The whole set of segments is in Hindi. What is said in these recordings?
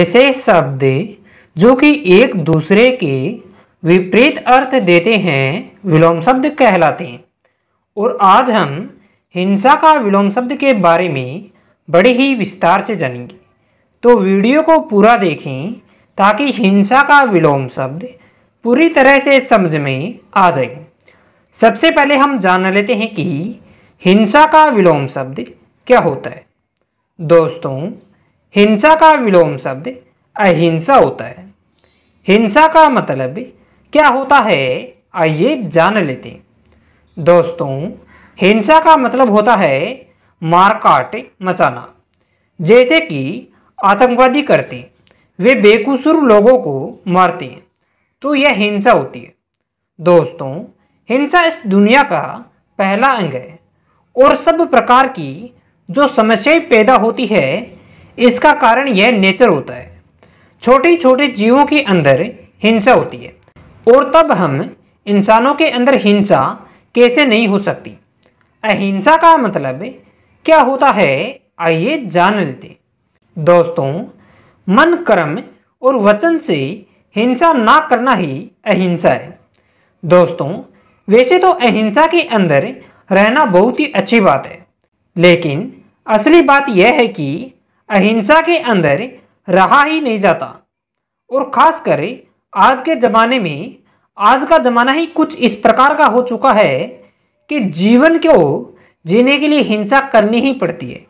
ऐसे शब्द जो कि एक दूसरे के विपरीत अर्थ देते हैं विलोम शब्द कहलाते हैं और आज हम हिंसा का विलोम शब्द के बारे में बड़े ही विस्तार से जानेंगे तो वीडियो को पूरा देखें ताकि हिंसा का विलोम शब्द पूरी तरह से समझ में आ जाए सबसे पहले हम जान लेते हैं कि हिंसा का विलोम शब्द क्या होता है दोस्तों हिंसा का विलोम शब्द अहिंसा होता है हिंसा का मतलब क्या होता है आइए जान लेते हैं दोस्तों हिंसा का मतलब होता है मारकाट मचाना जैसे कि आतंकवादी करते हैं वे बेकसूर लोगों को मारते हैं तो यह हिंसा होती है दोस्तों हिंसा इस दुनिया का पहला अंग है और सब प्रकार की जो समस्याएं पैदा होती है इसका कारण यह नेचर होता है छोटे छोटे जीवों के अंदर हिंसा होती है और तब हम इंसानों के अंदर हिंसा कैसे नहीं हो सकती अहिंसा का मतलब क्या होता है आइए जान लेते दोस्तों मन कर्म और वचन से हिंसा ना करना ही अहिंसा है दोस्तों वैसे तो अहिंसा के अंदर रहना बहुत ही अच्छी बात है लेकिन असली बात यह है कि अहिंसा के अंदर रहा ही नहीं जाता और ख़ास कर आज के ज़माने में आज का ज़माना ही कुछ इस प्रकार का हो चुका है कि जीवन को जीने के लिए हिंसा करनी ही पड़ती है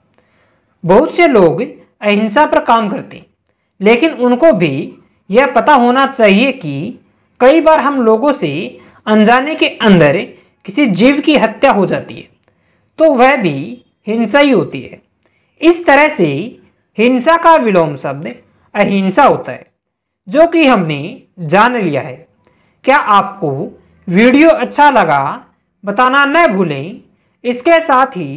बहुत से लोग अहिंसा पर काम करते हैं लेकिन उनको भी यह पता होना चाहिए कि कई बार हम लोगों से अनजाने के अंदर किसी जीव की हत्या हो जाती है तो वह भी हिंसा ही होती है इस तरह से ही हिंसा का विलोम शब्द अहिंसा होता है जो कि हमने जान लिया है क्या आपको वीडियो अच्छा लगा बताना न भूलें इसके साथ ही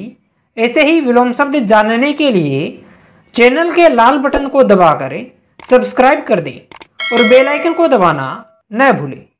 ऐसे ही विलोम शब्द जानने के लिए चैनल के लाल बटन को दबा सब्सक्राइब कर दें और बेल आइकन को दबाना न भूलें